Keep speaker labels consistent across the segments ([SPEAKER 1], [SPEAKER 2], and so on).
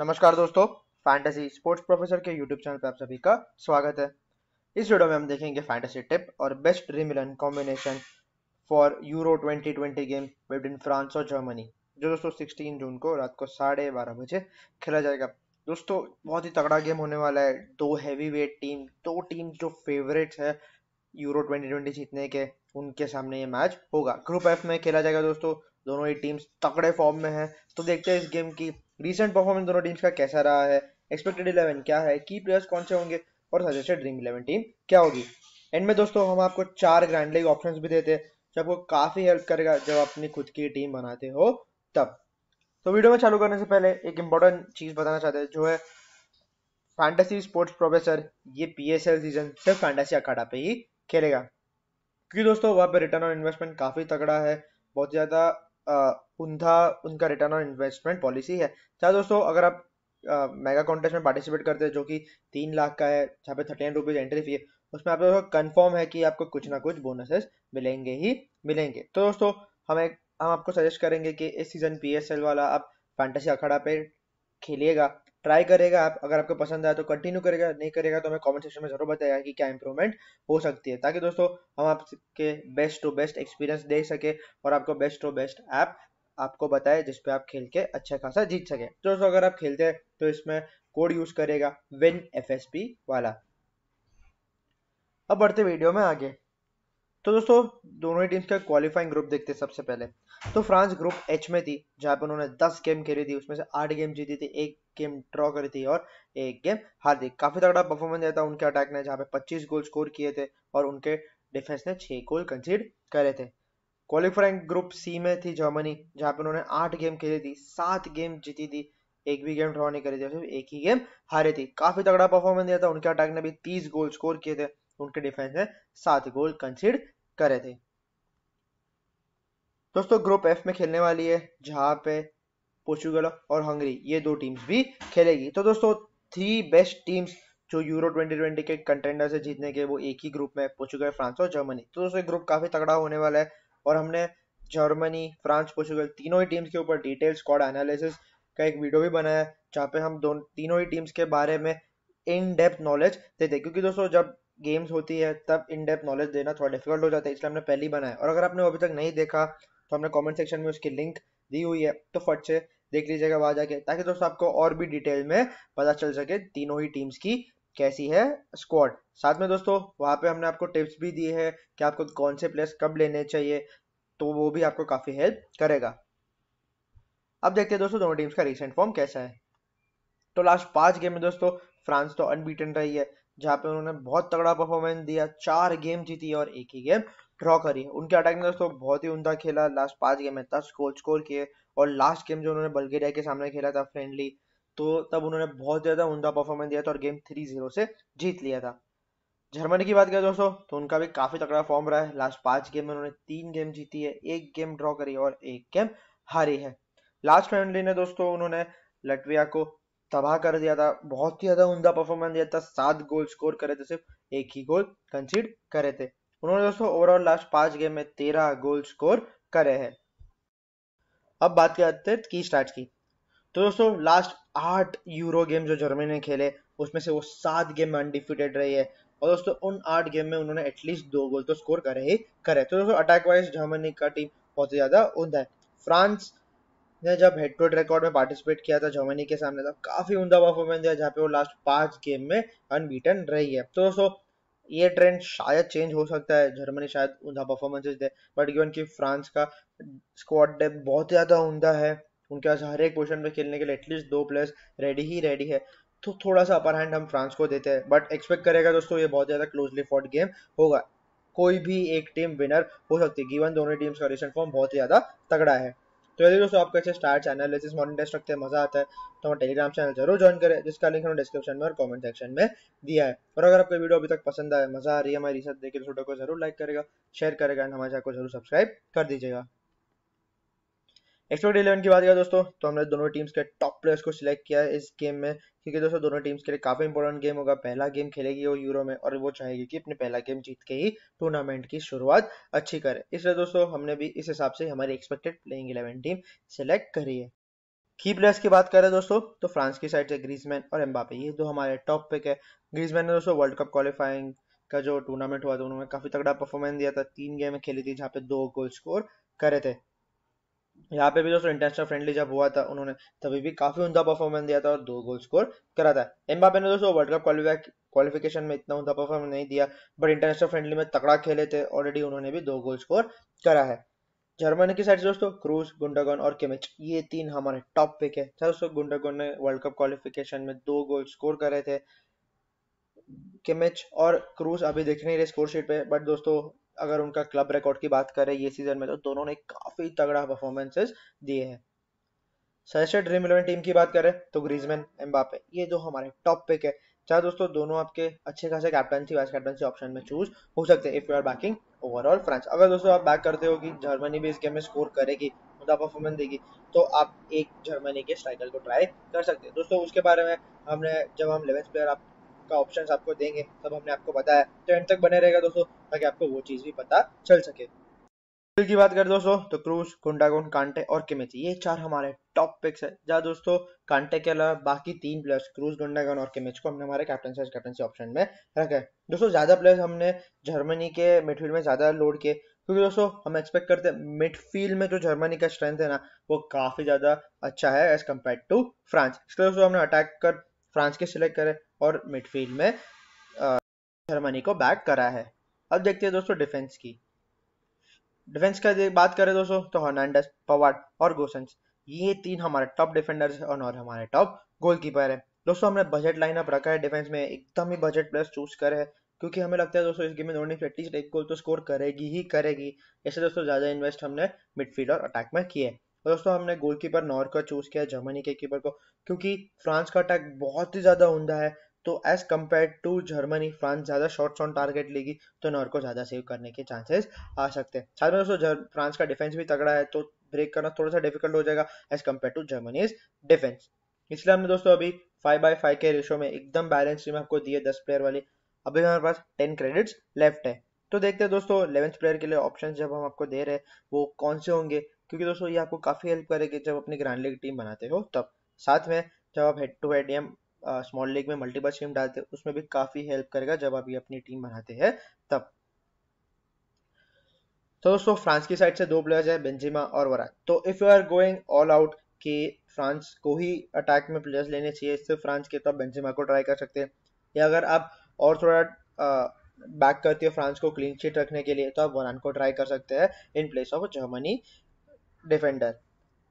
[SPEAKER 1] नमस्कार दोस्तों fantasy sports professor के यूट्यूब चैनल पर आप सभी का स्वागत है इस वीडियो में हम देखेंगे फैंटेसी टिप और बेस्ट रिमिलन combination for Euro 2020 game between France और जर्मनी जो दोस्तों 16 जून को रात को साढ़े बारह बजे खेला जाएगा दोस्तों बहुत ही तगड़ा गेम होने वाला है दो हैवी वेट टीम दो टीम जो फेवरेट है यूरो 2020 जीतने के उनके सामने ये मैच होगा ग्रुप एफ में खेला जाएगा दोस्तों दोनों ही टीम्स तगड़े फॉर्म में हैं तो देखते हैं इस गेम की रिसेंट परफॉर्मेंस दोनों टीम्स का कैसा रहा है एक्सपेक्टेड इलेवन क्या है की प्लेयर्स कौन से होंगे और सजेस्टेड ड्रीम इलेवन टीम क्या होगी एंड में दोस्तों हम आपको चार ग्रैंड लीग ऑप्शन भी देते हैं जो आपको काफी हेल्प करेगा जब अपनी खुद की टीम बनाते हो तब तो वीडियो में चालू करने से पहले एक इंपॉर्टेंट चीज बताना चाहते हैं जो है फैंटेसी स्पोर्ट्स प्रोफेसर ये पीएसएल सीजन सिर्फ फैंटेसी अखाड़ा पे ही खेलेगा क्योंकि दोस्तों वहां पे रिटर्न ऑन इन्वेस्टमेंट काफी तगड़ा है बहुत ज्यादा उनका उनका रिटर्न ऑन इन्वेस्टमेंट पॉलिसी है चाहे अच्छा दोस्तों अगर आप मेगा कॉन्टेस्ट में पार्टिसिपेट करते हैं जो कि तीन लाख का है जहाँ पे thirty nine rupees entry fee है उसमें आप दोस्तों कन्फर्म है कि आपको कुछ ना कुछ बोनसेस मिलेंगे ही मिलेंगे तो दोस्तों हमें हम आपको सजेस्ट करेंगे कि इस सीजन पी वाला आप फैंटेसी अखाड़ा पे खेलिएगा ट्राई करेगा आप अगर आपको पसंद आया तो कंटिन्यू करेगा नहीं करेगा तो हमें कमेंट सेक्शन में जरूर बताएगा कि क्या इंप्रूवमेंट हो सकती है ताकि दोस्तों हम आपके बेस्ट टू बेस्ट एक्सपीरियंस दे सके और आपको बेस्ट टू बेस्ट ऐप आपको बताए जिसपे आप खेल के अच्छा खासा जीत सके तो दोस्तों अगर आप खेलते हैं तो इसमें कोड यूज करेगा विन एफ वाला अब बढ़ते वीडियो में आगे तो दोस्तों दोनों ही टीम्स का क्वालिफाइंग ग्रुप देखते हैं सबसे पहले तो फ्रांस ग्रुप एच में थी जहां पर उन्होंने 10 गेम खेली थी उसमें से 8 गेम जीती थी एक गेम ड्रॉ करी थी और एक गेम हार दी काफी तगड़ा परफॉर्मेंस दिया था उनके अटैक ने जहां पे 25 गोल स्कोर किए थे और उनके डिफेंस ने 6 गोल कंसीड करे थे क्वालिफाइंग ग्रुप सी में थी जर्मनी जहां पर उन्होंने आठ गेम खेली थी सात गेम जीती थी एक भी गेम ड्रॉ नहीं करी थी एक ही गेम हारे थी काफी तगड़ा परफॉर्मेंस दिया था उनके अटैक ने भी तीस गोल स्कोर किए थे उनके डिफेंस ने सात गोल कंसीड करे थे दोस्तों ग्रुप एफ में खेलने वाली है जहां पे पोर्चुगल और हंगरी ये दो टीम्स भी खेलेगी तो दोस्तों थ्री बेस्ट टीम्स जो यूरो 2020 के कंटेंडर से जीतने के वो एक ही ग्रुप में पोर्चुगल फ्रांस और जर्मनी तो दोस्तों ग्रुप काफी तगड़ा होने वाला है और हमने जर्मनी फ्रांस पोर्चुगल तीनों ही टीम्स के ऊपर डिटेल स्क्वाड एनालिसिस का एक वीडियो भी बनाया है जहाँ पे हम दोनों तीनों ही टीम्स के बारे में इन डेप्थ नॉलेज देते हैं क्योंकि दोस्तों जब गेम्स होती है तब इन डेप्थ नॉलेज देना थोड़ा डिफिकल्ट हो जाता है इसलिए हमने पहले ही बनाया और अगर आपने अभी तक नहीं देखा तो हमने कॉमेंट सेक्शन में उसकी लिंक दी हुई है तो फट से देख लीजिएगा वहां जाके ताकि दोस्तों आपको और भी डिटेल में पता चल सके तीनों ही टीम्स की कैसी है स्क्वाड साथ में दोस्तों वहाँ पे हमने आपको टिप्स भी दिए हैं कि आपको कौन से प्लेयर्स कब लेने चाहिए तो वो भी आपको काफ़ी हेल्प करेगा अब देखते हैं दोस्तों दोनों टीम्स का रिसेंट फॉर्म कैसा है तो लास्ट पांच गेम में दोस्तों फ्रांस तो अनबीटन रही है जहाँ पे उन्होंने बहुत तगड़ा परफॉर्मेंस दिया चार गेम जीती और एक ही गेम ड्रॉ करी उनके अटैक में दोस्तों बहुत ही उमदा खेला लास्ट पांच गेम में दस गोल स्कोर किए और लास्ट गेम जो उन्होंने बल्गेरिया के सामने खेला था फ्रेंडली तो तब उन्होंने बहुत ज़्यादा उमदा परफॉर्मेंस दिया था और गेम थ्री जीरो से जीत लिया था जर्मनी की बात करें दोस्तों तो उनका भी काफ़ी तकड़ा फॉर्म रहा है लास्ट पांच गेम में उन्होंने तीन गेम जीती है एक गेम ड्रॉ करी और एक गेम हारी है लास्ट फ्रेंडली ने दोस्तों उन्होंने लटविया को तबाह कर दिया था बहुत ही ज्यादा उमदा परफॉर्मेंस दिया था सात गोल स्कोर करे थे सिर्फ एक ही गोल कंसीड करे थे उन्होंने दोस्तों ओवरऑल लास्ट पांच गेम में तेरह गोल स्कोर करे हैं अब बात करते हैं की स्टार्ट की तो दोस्तों लास्ट आठ यूरो गेम जो जर्मनी ने खेले उसमें से वो सात गेम में अनडिफिटेड रही है और दोस्तों उन आठ गेम में उन्होंने एटलीस्ट दो गोल तो स्कोर करे ही करे तो दोस्तों अटैक वाइज जर्मनी का टीम बहुत ही ज्यादा उमदा है फ्रांस ने जब हेड टू हेड रिकॉर्ड में पार्टिसिपेट किया था जर्मनी के सामने तब तो काफी उमदा परफॉर्मेंस दिया जहाँ पे वो लास्ट पांच गेम में अनबीटन रही है तो दोस्तों ये ट्रेंड शायद चेंज हो सकता है जर्मनी शायद उमदा परफॉर्मेंसेज दे बट गिवन की फ्रांस का स्क्वाड डेप बहुत ज्यादा उमदा है उनके पास हर एक पोजिशन पे खेलने के लिए एटलीस्ट दो प्लेयर्स रेडी ही रेडी है तो थोड़ा सा अपर हैंड हम फ्रांस को देते हैं बट एक्सपेक्ट करेगा दोस्तों ये बहुत ज़्यादा क्लोजली फॉट गेम होगा कोई भी एक टीम विनर हो सकती है गिवन दोनों टीम्स का रिसेंट फॉर्म बहुत ही ज़्यादा तगड़ा है तो यदि दोस्तों आपका अच्छे स्टार्ट एनालिसिस मॉर्निंग टेस्ट रखते हैं मजा आता है तो हमारे टेलीग्राम चैनल जरूर ज्वाइन करें जिसका लिंक हमें डिस्क्रिप्शन में और कमेंट सेक्शन में दिया है और अगर आपको वीडियो अभी तक पसंद आया मजा आ रही है हमारी रिसर्च देखिए वीडियो तो को जरूर लाइक करेगा शेयर करेगा एंड हमारे चैनल को जरूर सब्सक्राइब कर दीजिएगा एक्सपोर्ट इलेवन की बात करें दोस्तों तो हमने दोनों टीम्स के टॉप प्लेयर्स को सिलेक्ट किया है इस गेम में क्योंकि दोस्तों दोनों टीम्स के लिए काफी इंपॉर्टेंट गेम होगा पहला गेम खेलेगी वो यूरो में और वो चाहेगी कि अपने पहला गेम जीत के ही टूर्नामेंट की शुरुआत अच्छी करे इसलिए दोस्तों हमने भी इस हिसाब से हमारी expected playing eleven team select करी है की प्लेयर्स की बात करें दोस्तों तो फ्रांस की साइड से ग्रीजमैन और एम्बापे ये दो हमारे टॉप पिक है ग्रीजमैन ने दोस्तों वर्ल्ड कप क्वालिफाइंग का जो टूर्नामेंट हुआ था उन्होंने काफी तगड़ा परफॉर्मेंस दिया था तीन गेम खेली थी जहाँ पे दो गोल स्कोर करे थे यहाँ पे भी दोस्तों इंटरनेशनल फ्रेंडली जब हुआ था उन्होंने तभी भी काफी उमदा परफॉर्मेंस दिया था और दो गोल स्कोर करा था एम्बापे ने दोस्तों वर्ल्ड कप क्वालिफिकेशन में इतना उमदा परफॉर्मेंस नहीं दिया बट इंटरनेशनल फ्रेंडली में तकड़ा खेले थे ऑलरेडी उन्होंने भी दो गोल स्कोर करा है जर्मनी की साइड से दोस्तों क्रूज गुंडागोन और केमिच ये तीन हमारे टॉप पिक है दोस्तों गुंडागोन ने वर्ल्ड कप क्वालिफिकेशन में दो गोल स्कोर करे थे केमिच और क्रूज अभी दिख नहीं रहे स्कोर शीट पे बट दोस्तों अगर उनका क्लब रिकॉर्ड की बात करें ये सीजन में तो दोनों ने काफी तगड़ा परफॉर्मेंसेस दिए हैं सजेस्टेड ड्रीम इलेवन टीम की बात करें तो ग्रीजमैन एम्बापे ये जो हमारे टॉप पिक है चाहे दोस्तों दोनों आपके अच्छे खासे कैप्टनसी वाइस कैप्टनसी ऑप्शन में चूज हो सकते हैं if you are backing overall France अगर दोस्तों आप बैक करते हो कि जर्मनी भी इस गेम में स्कोर करेगी मुद्दा परफॉर्मेंस देगी तो आप एक जर्मनी के स्ट्राइकर को ट्राई कर सकते हैं दोस्तों उसके बारे में हमने जब हम इलेवेंथ प्लेयर आप का ऑप्शन आपको देंगे सब हमने आपको बताया तो एंड तक बने रहेगा दोस्तों ताकि आपको वो चीज़ भी पता चल सके की बात करें दोस्तों तो क्रूज कुंडागोन कांटे और किमेची ये चार हमारे टॉप पिक्स है जहाँ दोस्तों कांटे के अलावा बाकी तीन प्लेयर्स क्रूज गुंडागन और किमिच को हमने हमारे कैप्टन से कैप्टनसी ऑप्शन में रखा है दोस्तों ज्यादा प्लेयर्स हमने जर्मनी के मिडफील्ड में ज्यादा लोड किए क्योंकि दोस्तों हम एक्सपेक्ट करते हैं मिडफील्ड में जो जर्मनी का स्ट्रेंथ है ना वो काफी ज्यादा अच्छा है एज कम्पेयर टू फ्रांस इसलिए दोस्तों हमने अटैक कर फ्रांस के सिलेक्ट करें और मिडफील्ड में जर्मनी को बैक करा है अब देखते हैं दोस्तों डिफेंस की डिफेंस का बात करें दोस्तों तो हर्नांडस पवार और गोसंस ये तीन हमारे टॉप डिफेंडर्स हैं और हमारे टॉप गोलकीपर है दोस्तों हमने बजट लाइनअप रखा है डिफेंस में एकदम ही बजट प्लस चूज करे है क्योंकि हमें लगता है दोस्तों इस गेम में नोनी एक गोल तो स्कोर करेगी ही करेगी ऐसे दोस्तों ज्यादा इन्वेस्ट हमने मिडफील्ड और अटैक में किए और दोस्तों हमने गोलकीपर नॉर का चूज किया जर्मनी के कीपर को क्योंकि फ्रांस का अटैक बहुत ही ज्यादा उमदा है तो as compare to Germany France ज़्यादा शॉर्ट ऑन टारगेट लेगी तो नॉर्थ को ज़्यादा सेव करने के चांसेस आ सकते हैं साथ में दोस्तों फ्रांस का डिफेंस भी तगड़ा है तो ब्रेक करना थोड़ा सा डिफिकल्ट हो जाएगा as compare to Germany defence इसलिए हमने दोस्तों अभी फाइव बाई फाइव के रेशो में एकदम बैलेंस टीम आपको दी है दस प्लेयर वाली अभी हमारे पास टेन क्रेडिट्स लेफ्ट है तो देखते हैं दोस्तों इलेवेंथ प्लेयर के लिए ऑप्शन जब हम आपको दे रहे हैं वो कौन से होंगे क्योंकि दोस्तों ये आपको काफ़ी हेल्प करेगी जब अपनी ग्रैंड लीग टीम बनाते हो तब साथ में जब आप हेड टू हेड या स्मॉल लीग में मल्टीपल स्कीम डालते हैं उसमें भी काफ़ी हेल्प करेगा जब आप ये अपनी टीम बनाते हैं तब तो दोस्तों फ्रांस की साइड से दो प्लेयर्स है बेंजिमा और वरान तो if you are going all out कि फ्रांस को ही अटैक में प्लेयर्स लेने चाहिए सिर्फ फ्रांस के तो आप बेंजिमा को ट्राई कर सकते हैं या अगर आप और थोड़ा बैक करते हो फ्रांस को क्लीन चिट रखने के लिए तो आप वरान को ट्राई कर सकते हैं in place of Germany defender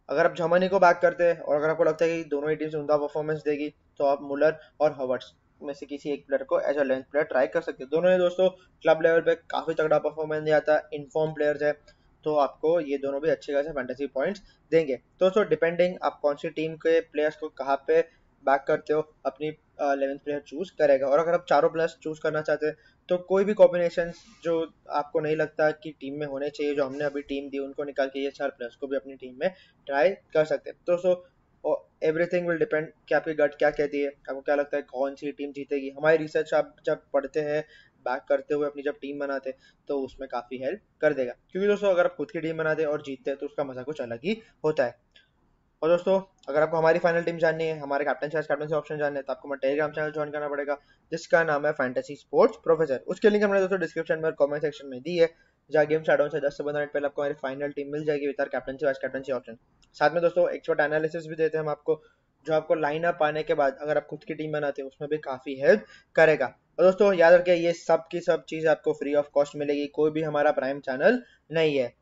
[SPEAKER 1] अगर आप जर्मनी को बैक करते हैं और अगर आपको लगता है कि दोनों ही टीम्स उमदा परफॉर्मेंस देगी तो आप मुलर और हवर्ट्स में से किसी एक प्लेयर को as a length player try कर सकते हैं दोनों ही दोस्तों क्लब लेवल पे काफी तगड़ा परफॉर्मेंस दिया था इनफॉर्म प्लेयर्स है तो आपको ये दोनों भी अच्छे खासे फैंटेसी पॉइंट्स देंगे दोस्तों डिपेंडिंग आप कौन सी टीम के प्लेयर्स को कहाँ पे बैक करते हो अपनी इलेवेंथ प्लेयर चूज करेगा और अगर आप चारों प्लेयर्स चूज करना चाहते हैं तो कोई भी कॉम्बिनेशन जो आपको नहीं लगता कि टीम में होने चाहिए जो हमने अभी टीम दी उनको निकाल के ये चार प्लेयर्स को भी अपनी टीम में ट्राई कर सकते हैं दोस्तों और एवरीथिंग विल डिपेंड कि आपकी गट क्या कहती है आपको क्या लगता है कौन सी टीम जीतेगी हमारी रिसर्च आप जब पढ़ते हैं बैक करते हुए अपनी जब टीम बनाते तो उसमें काफ़ी हेल्प कर देगा क्योंकि दोस्तों अगर आप खुद की टीम बनाते और जीतते हैं तो उसका मज़ा कुछ अलग ही होता है और दोस्तों अगर आपको हमारी फाइनल टीम जाननी है हमारे कैप्टन चार्ज कैप्टन से ऑप्शन जानने तो आपको हमारा टेलीग्राम चैनल ज्वाइन करना पड़ेगा जिसका नाम है फैंटेसी स्पोर्ट्स प्रोफेसर उसके लिंक हमने दोस्तों डिस्क्रिप्शन में और कमेंट सेक्शन में दी है जहाँ गेम स्टार्ट होने से दस से पंद्रह मिनट पहले आपको हमारी फाइनल टीम मिल जाएगी with captaincy vice captaincy option साथ में दोस्तों एक्सपर्ट एनालिसिस भी देते हैं हम आपको जो आपको लाइनअप आने के बाद अगर आप खुद की टीम बनाते हैं उसमें भी काफ़ी हेल्प करेगा और दोस्तों याद रखिए ये सब की सब चीज़ आपको फ्री ऑफ कॉस्ट मिलेगी कोई भी हमारा प्राइम चैनल नहीं है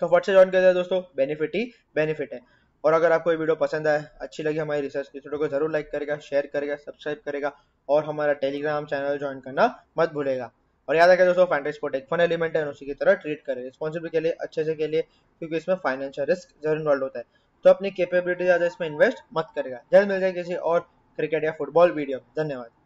[SPEAKER 1] तो फट से ज्वाइन कर दोस्तों बेनिफिट ही बेनिफिट है और अगर आपको ये वीडियो पसंद आए अच्छी लगी हमारी रिसर्च की वीडियो को जरूर लाइक करेगा शेयर करेगा सब्सक्राइब करेगा और हमारा टेलीग्राम चैनल ज्वाइन करना मत भूलेगा और याद रखें दोस्तों फाइनेंस रिस्क एक फन एलिमेंट है उसी की तरह ट्रीट करें रिस्पॉन्सिबिलिटी के लिए अच्छे से के लिए क्योंकि इसमें फाइनेंशियल रिस्क जरूर इन्वॉल्व होता है तो अपनी कैपेबिलिटी ज़्यादा इसमें इन्वेस्ट मत करेगा जल्द मिल जाए किसी और क्रिकेट या फुटबॉल वीडियो धन्यवाद